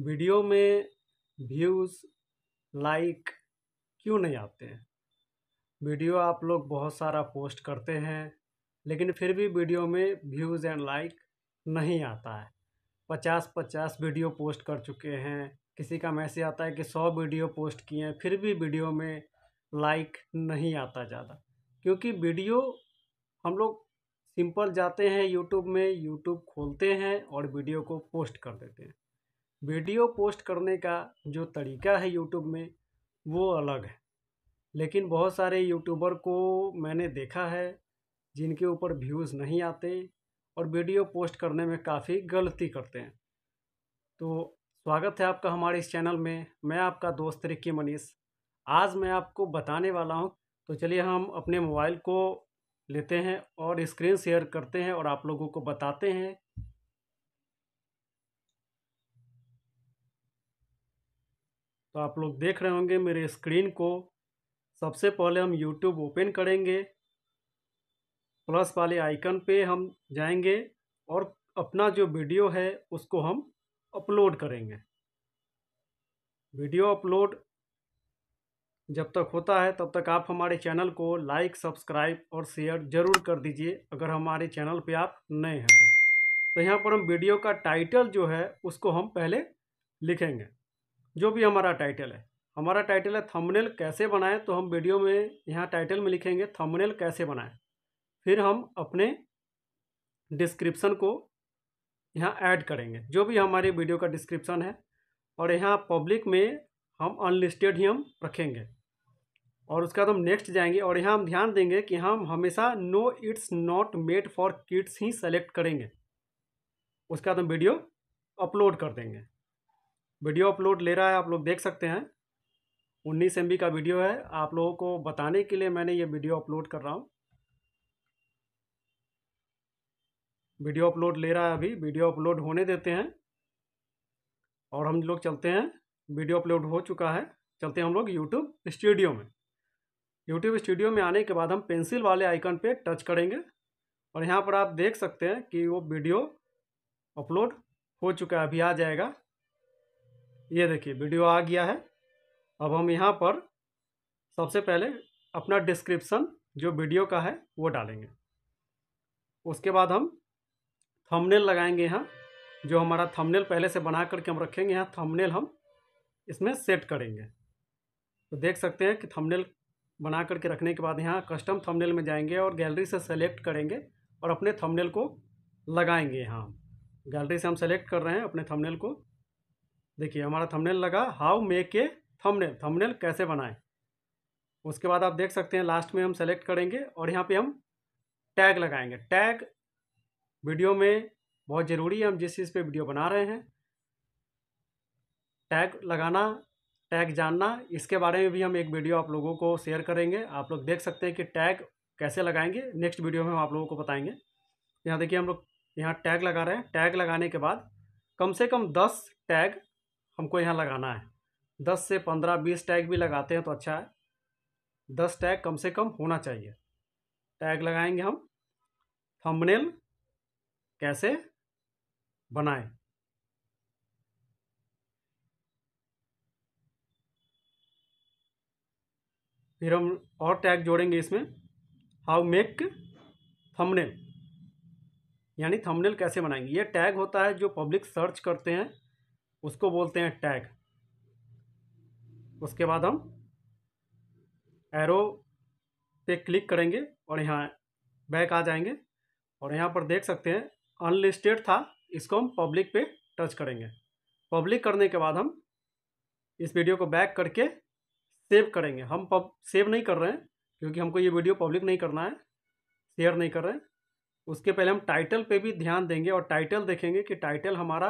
video में views like क्यों नहीं आते हैं वीडियो आप लोग बहुत सारा पोस्ट करते हैं लेकिन फिर भी वीडियो में व्यूज़ एंड लाइक नहीं आता है पचास पचास वीडियो पोस्ट कर चुके हैं किसी का मैसेज आता है कि सौ वीडियो पोस्ट किए हैं फिर भी वीडियो में लाइक नहीं आता ज़्यादा क्योंकि वीडियो हम लोग सिंपल जाते हैं यूट्यूब में यूट्यूब खोलते हैं और वीडियो को पोस्ट कर देते हैं वीडियो पोस्ट करने का जो तरीका है यूट्यूब में वो अलग है लेकिन बहुत सारे यूट्यूबर को मैंने देखा है जिनके ऊपर व्यूज़ नहीं आते और वीडियो पोस्ट करने में काफ़ी गलती करते हैं तो स्वागत है आपका हमारे इस चैनल में मैं आपका दोस्त रिक्की मनीष आज मैं आपको बताने वाला हूँ तो चलिए हम अपने मोबाइल को लेते हैं और स्क्रीन शेयर करते हैं और आप लोगों को बताते हैं तो आप लोग देख रहे होंगे मेरे स्क्रीन को सबसे पहले हम यूट्यूब ओपन करेंगे प्लस वाले आइकन पे हम जाएंगे और अपना जो वीडियो है उसको हम अपलोड करेंगे वीडियो अपलोड जब तक होता है तब तक आप हमारे चैनल को लाइक सब्सक्राइब और शेयर ज़रूर कर दीजिए अगर हमारे चैनल पे आप नए हैं तो तो यहाँ पर हम वीडियो का टाइटल जो है उसको हम पहले लिखेंगे जो भी हमारा टाइटल है हमारा टाइटल है थंबनेल कैसे बनाएं तो हम वीडियो में यहाँ टाइटल में लिखेंगे थंबनेल कैसे बनाएं फिर हम अपने डिस्क्रिप्शन को यहाँ ऐड करेंगे जो भी हमारे वीडियो का डिस्क्रिप्शन है और यहाँ पब्लिक में हम अनलिस्टेड ही हम रखेंगे और उसके बाद हम नेक्स्ट जाएंगे और यहाँ हम ध्यान देंगे कि हम हमेशा no it's not made for kids ही सेलेक्ट करेंगे उसके बाद हम वीडियो अपलोड कर देंगे वीडियो अपलोड ले रहा है आप लोग देख सकते हैं उन्नीस एम का वीडियो है आप लोगों को बताने के लिए मैंने ये वीडियो अपलोड कर रहा हूँ वीडियो अपलोड ले रहा है अभी वीडियो अपलोड होने देते हैं और हम लोग चलते हैं वीडियो अपलोड हो चुका है चलते हैं हम लोग यूट्यूब स्टूडियो में यूट्यूब स्टूडियो में आने के बाद हम पेंसिल वाले आइकन पे टच करेंगे और यहाँ पर आप देख सकते हैं कि वो वीडियो अपलोड हो चुका है अभी आ जाएगा ये देखिए वीडियो आ गया है अब हम यहाँ पर सबसे पहले अपना डिस्क्रिप्सन जो वीडियो का है वो डालेंगे उसके बाद हम थंबनेल लगाएंगे यहाँ जो हमारा थंबनेल पहले से बना करके हम रखेंगे यहाँ थंबनेल हम इसमें सेट करेंगे तो देख सकते हैं कि थंबनेल बना करके रखने के बाद यहाँ कस्टम थंबनेल में जाएंगे और गैलरी से सेलेक्ट करेंगे और अपने थंबनेल को लगाएंगे यहाँ हम गैलरी से हम सेलेक्ट कर रहे हैं अपने थंबनेल को देखिए हमारा थंबनेल लगा how make a thumbnail thumbnail कैसे बनाएं उसके बाद आप देख सकते हैं लास्ट में हम सेलेक्ट करेंगे और यहाँ पे हम टैग लगाएंगे टैग वीडियो में बहुत ज़रूरी है हम जिस चीज़ पे वीडियो बना रहे हैं टैग लगाना टैग जानना इसके बारे में भी हम एक वीडियो आप लोगों को शेयर करेंगे आप लोग देख सकते हैं कि टैग कैसे लगाएंगे नेक्स्ट वीडियो में हम आप लोगों को बताएंगे यहाँ देखिए हम लोग यहाँ टैग लगा रहे हैं टैग लगाने के बाद कम से कम दस टैग हमको यहाँ लगाना है दस से पंद्रह बीस टैग भी लगाते हैं तो अच्छा है दस टैग कम से कम होना चाहिए टैग लगाएंगे हम थंबनेल कैसे बनाएं फिर हम और टैग जोड़ेंगे इसमें हाउ मेक थंबनेल यानी थंबनेल कैसे बनाएंगे ये टैग होता है जो पब्लिक सर्च करते हैं उसको बोलते हैं टैग उसके बाद हम एरो पे क्लिक करेंगे और यहाँ बैक आ जाएंगे और यहाँ पर देख सकते हैं अनलिस्टेड था इसको हम पब्लिक पे टच करेंगे पब्लिक करने के बाद हम इस वीडियो को बैक करके सेव करेंगे हम पब सेव नहीं कर रहे हैं क्योंकि हमको ये वीडियो पब्लिक नहीं करना है शेयर नहीं कर रहे हैं उसके पहले हम टाइटल पे भी ध्यान देंगे और टाइटल देखेंगे कि टाइटल हमारा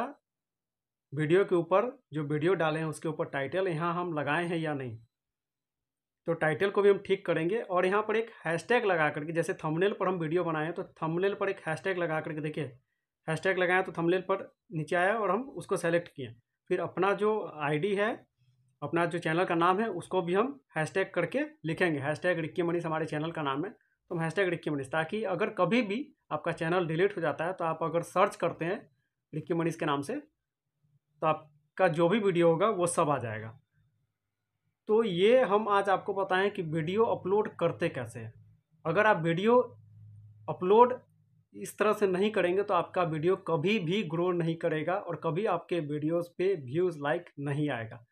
वीडियो के ऊपर जो वीडियो डाले हैं उसके ऊपर टाइटल यहाँ हम लगाए हैं या नहीं तो टाइटल को भी हम ठीक करेंगे और यहाँ पर एक हैशटैग लगा करके जैसे थंबनेल पर हम वीडियो बनाए हैं तो थंबनेल पर एक हैशटैग लगा करके देखिए हैशटैग लगाएं तो थंबनेल पर नीचे आया और हम उसको सेलेक्ट किए फिर अपना जो आईडी है अपना जो चैनल का नाम है उसको भी हम हैशटैग करके लिखेंगे हैशटैग रिक्की मनीष हमारे चैनल का नाम है तो हम हैशटैग रिक्की मनीष ताकि अगर कभी भी आपका चैनल डिलीट हो जाता है तो आप अगर सर्च करते हैं रिक्की मनीष के नाम से तो आपका जो भी वीडियो होगा वो सब आ जाएगा तो ये हम आज आपको बताएं कि वीडियो अपलोड करते कैसे हैं अगर आप वीडियो अपलोड इस तरह से नहीं करेंगे तो आपका वीडियो कभी भी ग्रो नहीं करेगा और कभी आपके वीडियोस पे व्यूज़ लाइक नहीं आएगा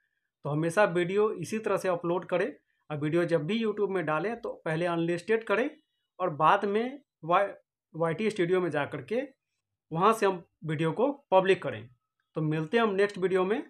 तो हमेशा वीडियो इसी तरह से अपलोड करें और वीडियो जब भी यूट्यूब में डालें तो पहले अनलिस्टेड करें और बाद में वाई वाई टी स्टूडियो में जा कर के वहाँ से हम वीडियो को पब्लिक करें तो मिलते हैं हम नेक्स्ट वीडियो में